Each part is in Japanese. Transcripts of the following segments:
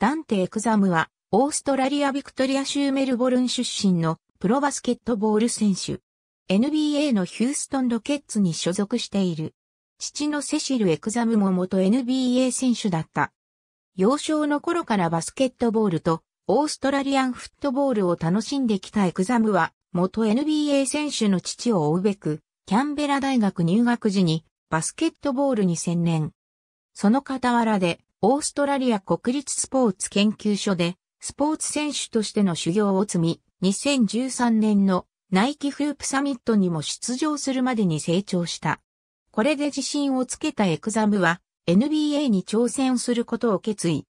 ダンテ・エクザムは、オーストラリア・ビクトリア州メルボルン出身のプロバスケットボール選手。NBA のヒューストンロケッツに所属している。父のセシル・エクザムも元 NBA 選手だった。幼少の頃からバスケットボールとオーストラリアンフットボールを楽しんできたエクザムは、元 NBA 選手の父を追うべく、キャンベラ大学入学時にバスケットボールに専念。その傍らでオーストラリア国立スポーツ研究所で、スポーツ選手としての修行を積み、2013年のナイキフープサミットにも出場するまでに成長した。これで自信をつけたエクザムは、NBA に挑戦することを決意。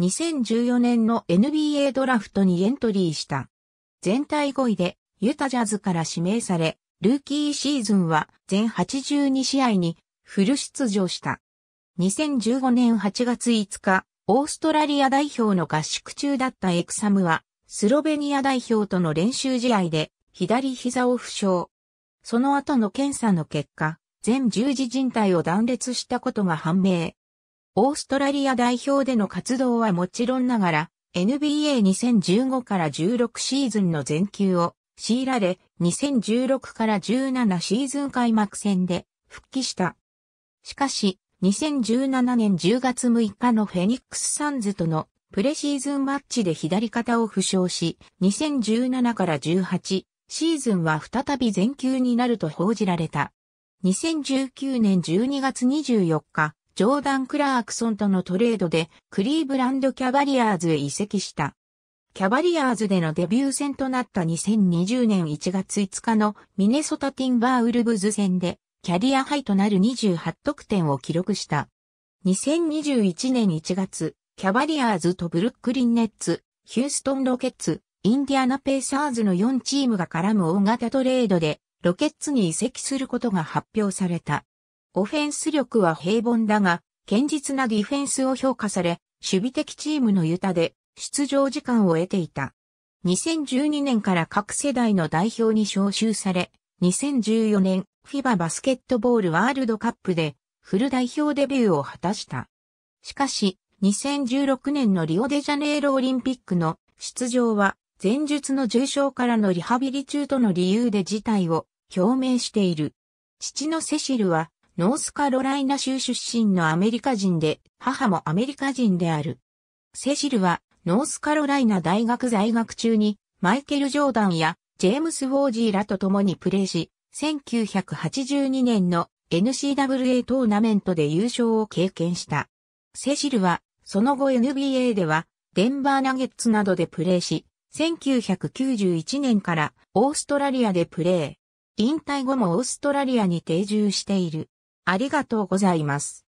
2014年の NBA ドラフトにエントリーした。全体5位でユタジャズから指名され、ルーキーシーズンは全82試合にフル出場した。2015年8月5日、オーストラリア代表の合宿中だったエクサムは、スロベニア代表との練習試合で、左膝を負傷。その後の検査の結果、全十字靭帯を断裂したことが判明。オーストラリア代表での活動はもちろんながら、NBA2015 から16シーズンの全球を強いられ、2016から17シーズン開幕戦で復帰した。しかし、2017年10月6日のフェニックスサンズとのプレシーズンマッチで左肩を負傷し、2017から18シーズンは再び全休になると報じられた。2019年12月24日、ジョーダン・クラークソンとのトレードでクリーブランド・キャバリアーズへ移籍した。キャバリアーズでのデビュー戦となった2020年1月5日のミネソタ・ティンバーウルブズ戦でキャリアハイとなる28得点を記録した。2021年1月、キャバリアーズとブルックリンネッツ、ヒューストンロケッツ、インディアナペーサーズの4チームが絡む大型トレードで、ロケッツに移籍することが発表された。オフェンス力は平凡だが、堅実なディフェンスを評価され、守備的チームのユタで出場時間を得ていた。2012年から各世代の代表に招集され、2014年フィババスケットボールワールドカップでフル代表デビューを果たした。しかし、2016年のリオデジャネイロオリンピックの出場は前述の重傷からのリハビリ中との理由で事態を表明している。父のセシルはノースカロライナ州出身のアメリカ人で、母もアメリカ人である。セシルはノースカロライナ大学在学中にマイケル・ジョーダンやジェームス・ウォージーらと共にプレーし、1982年の n c w a トーナメントで優勝を経験した。セシルは、その後 NBA では、デンバーナゲッツなどでプレーし、1991年からオーストラリアでプレー。引退後もオーストラリアに定住している。ありがとうございます。